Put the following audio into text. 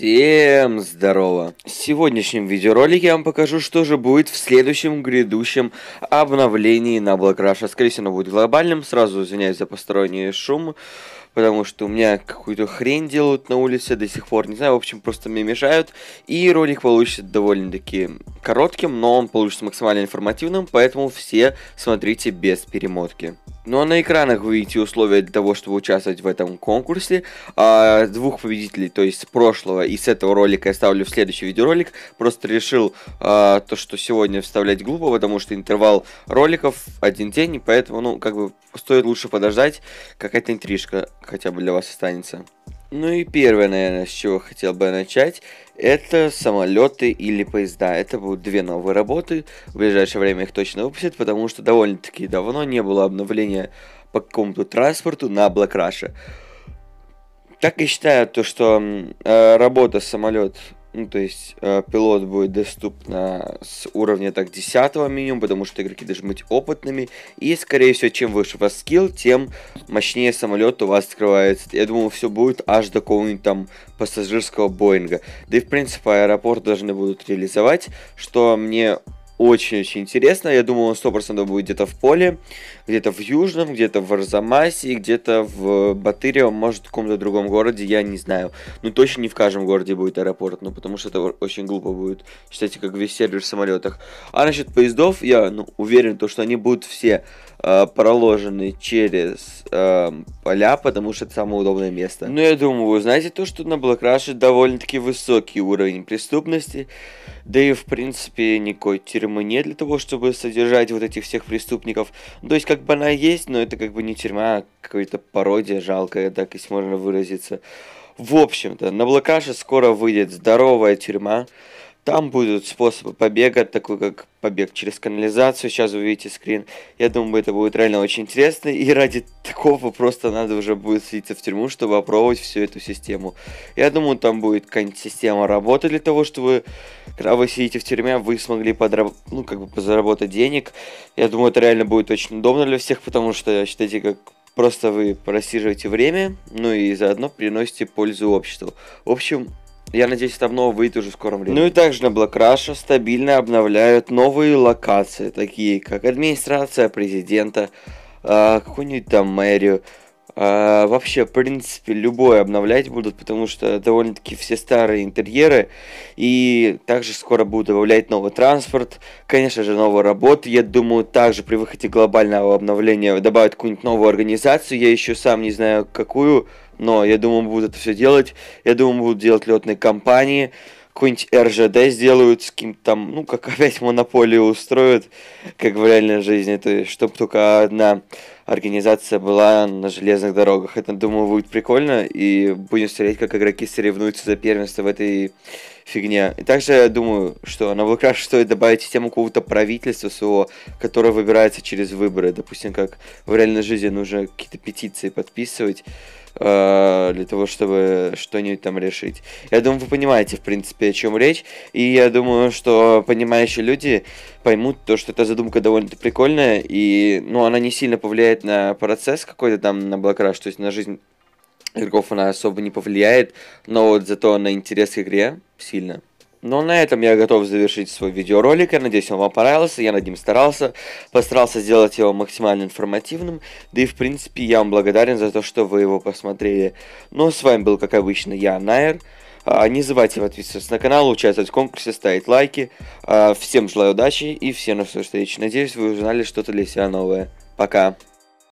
Всем здорово! В сегодняшнем видеоролике я вам покажу, что же будет в следующем грядущем обновлении на Black Rush. Скорее всего, оно будет глобальным, сразу извиняюсь за посторонний шум, потому что у меня какую-то хрень делают на улице до сих пор, не знаю, в общем, просто мне мешают. И ролик получится довольно-таки коротким, но он получится максимально информативным, поэтому все смотрите без перемотки. Ну а на экранах вы видите условия для того, чтобы участвовать в этом конкурсе. А, двух победителей, то есть с прошлого и с этого ролика я ставлю в следующий видеоролик. Просто решил а, то, что сегодня вставлять глупо, потому что интервал роликов один день, и поэтому, ну, как бы стоит лучше подождать. Какая-то интрижка хотя бы для вас останется. Ну и первое, наверное, с чего хотел бы начать, это самолеты или поезда. Это будут две новые работы. В ближайшее время их точно выпустят, потому что довольно-таки давно не было обновления по какому-то транспорту на Блэкраше. Так и считаю то, что э, работа самолет ну, то есть э, пилот будет доступно с уровня так 10 минимум, потому что игроки должны быть опытными. И, скорее всего, чем выше у вас скилл, тем мощнее самолет у вас открывается. Я думаю, все будет аж до какого-нибудь там пассажирского Боинга. Да и, в принципе, аэропорт должны будут реализовать, что мне очень-очень интересно. Я думал, он 100% будет где-то в поле, где-то в Южном, где-то в Арзамасе, где-то в Батыре, может, в каком-то другом городе, я не знаю. Ну, точно не в каждом городе будет аэропорт, ну, потому что это очень глупо будет. Считайте, как весь сервер в самолетах. А насчет поездов, я ну, уверен, то, что они будут все э, проложены через э, поля, потому что это самое удобное место. Ну, я думаю, вы знаете то, что на Блокраше довольно-таки высокий уровень преступности, да и, в принципе, никакой тюрьмы тюрьмы не для того, чтобы содержать вот этих всех преступников. То есть, как бы она есть, но это как бы не тюрьма, а какая-то пародия жалкая, так если можно выразиться. В общем-то, на Блокаше скоро выйдет здоровая тюрьма. Там будут способы побега, такой как побег через канализацию, сейчас вы видите скрин. Я думаю, это будет реально очень интересно, и ради такого просто надо уже будет сидеться в тюрьму, чтобы опробовать всю эту систему. Я думаю, там будет какая-нибудь система работы для того, чтобы, когда вы сидите в тюрьме, вы смогли подраб... ну, как бы позаработать денег. Я думаю, это реально будет очень удобно для всех, потому что, считайте, как просто вы просиживаете время, ну и заодно приносите пользу обществу. В общем, я надеюсь, это обнова выйдет уже в скором времени. Ну и также на Black Russia стабильно обновляют новые локации, такие как администрация президента, э, какую-нибудь там мэрию. Э, вообще, в принципе, любое обновлять будут, потому что довольно-таки все старые интерьеры. И также скоро будут добавлять новый транспорт, конечно же, новые работы. Я думаю, также при выходе глобального обновления добавят какую-нибудь новую организацию. Я еще сам не знаю, какую но я думаю, будут это все делать. Я думаю, будут делать летные компании, какой-нибудь РЖД сделают с кем-то там, ну, как опять монополию устроят, как в реальной жизни, то есть, чтобы только одна организация была на железных дорогах. Это, думаю, будет прикольно, и будем смотреть, как игроки соревнуются за первенство в этой фигне. И также я думаю, что на Вулкраш стоит добавить тему какого-то правительства своего, которое выбирается через выборы. Допустим, как в реальной жизни нужно какие-то петиции подписывать э, для того, чтобы что-нибудь там решить. Я думаю, вы понимаете, в принципе, о чем речь. И я думаю, что понимающие люди поймут то, что эта задумка довольно таки прикольная, и ну, она не сильно повлияет влияет на процесс какой-то там на блокраш, то есть на жизнь игроков она особо не повлияет, но вот зато на интерес к игре сильно. Но ну, на этом я готов завершить свой видеоролик. Я надеюсь, он вам понравился. Я над ним старался. Постарался сделать его максимально информативным. Да и, в принципе, я вам благодарен за то, что вы его посмотрели. Ну, с вами был, как обычно, я, Найер. А, не забывайте подписываться на канал, участвовать в конкурсе, ставить лайки. А, всем желаю удачи и всем на встреч. Надеюсь, вы узнали что-то для себя новое. Пока.